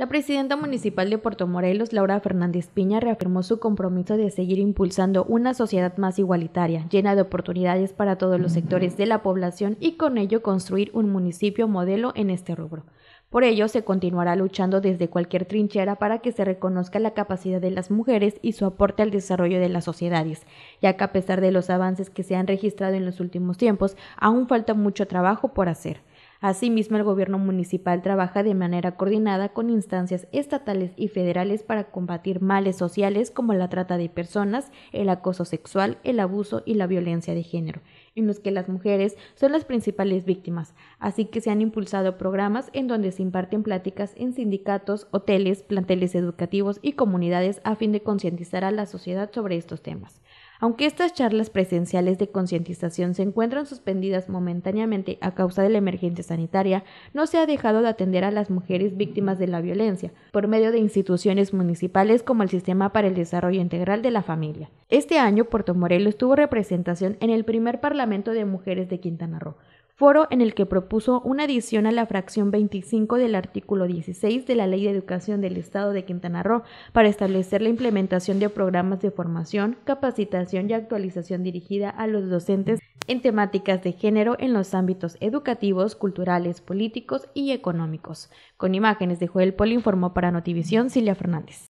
La presidenta municipal de Puerto Morelos, Laura Fernández Piña, reafirmó su compromiso de seguir impulsando una sociedad más igualitaria, llena de oportunidades para todos los sectores de la población y con ello construir un municipio modelo en este rubro. Por ello, se continuará luchando desde cualquier trinchera para que se reconozca la capacidad de las mujeres y su aporte al desarrollo de las sociedades, ya que a pesar de los avances que se han registrado en los últimos tiempos, aún falta mucho trabajo por hacer. Asimismo, el gobierno municipal trabaja de manera coordinada con instancias estatales y federales para combatir males sociales como la trata de personas, el acoso sexual, el abuso y la violencia de género, en los que las mujeres son las principales víctimas. Así que se han impulsado programas en donde se imparten pláticas en sindicatos, hoteles, planteles educativos y comunidades a fin de concientizar a la sociedad sobre estos temas. Aunque estas charlas presenciales de concientización se encuentran suspendidas momentáneamente a causa de la emergencia sanitaria, no se ha dejado de atender a las mujeres víctimas de la violencia por medio de instituciones municipales como el Sistema para el Desarrollo Integral de la Familia. Este año Puerto Morelos tuvo representación en el primer Parlamento de Mujeres de Quintana Roo, foro en el que propuso una adición a la fracción 25 del artículo 16 de la Ley de Educación del Estado de Quintana Roo para establecer la implementación de programas de formación, capacitación y actualización dirigida a los docentes en temáticas de género en los ámbitos educativos, culturales, políticos y económicos. Con imágenes de Joel Poli informó para Notivisión Silvia Fernández.